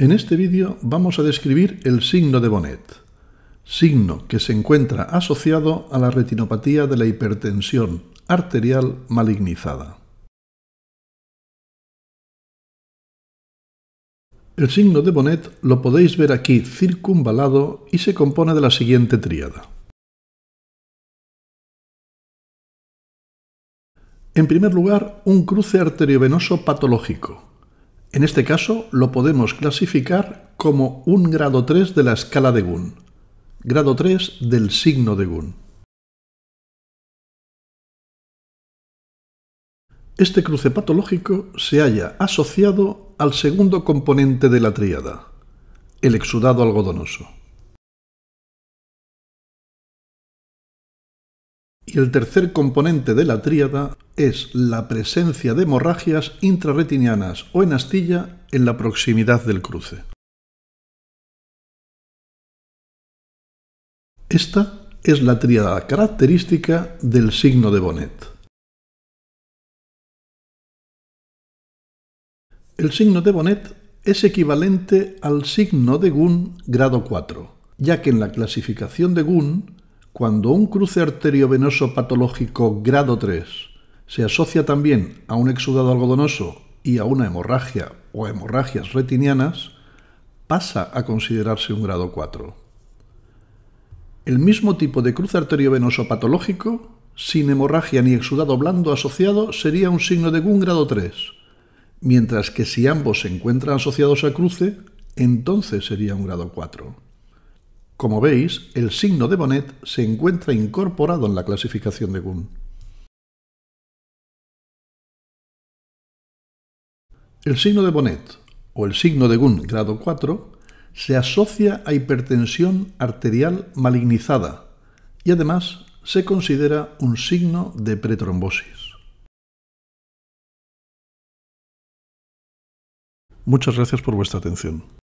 En este vídeo vamos a describir el signo de Bonnet, signo que se encuentra asociado a la retinopatía de la hipertensión arterial malignizada. El signo de Bonnet lo podéis ver aquí circunvalado y se compone de la siguiente tríada. En primer lugar, un cruce arteriovenoso patológico, en este caso lo podemos clasificar como un grado 3 de la escala de Gunn, grado 3 del signo de Gunn. Este cruce patológico se halla asociado al segundo componente de la tríada, el exudado algodonoso. Y el tercer componente de la tríada es la presencia de hemorragias intrarretinianas o en astilla en la proximidad del cruce. Esta es la tríada característica del signo de Bonnet. El signo de Bonnet es equivalente al signo de Gunn grado 4, ya que en la clasificación de Gunn cuando un cruce arteriovenoso patológico grado 3 se asocia también a un exudado algodonoso y a una hemorragia o hemorragias retinianas, pasa a considerarse un grado 4. El mismo tipo de cruce arteriovenoso patológico, sin hemorragia ni exudado blando asociado, sería un signo de un grado 3, mientras que si ambos se encuentran asociados a cruce, entonces sería un grado 4. Como veis, el signo de Bonnet se encuentra incorporado en la clasificación de Gunn. El signo de Bonnet, o el signo de Gunn grado 4, se asocia a hipertensión arterial malignizada y además se considera un signo de pretrombosis. Muchas gracias por vuestra atención.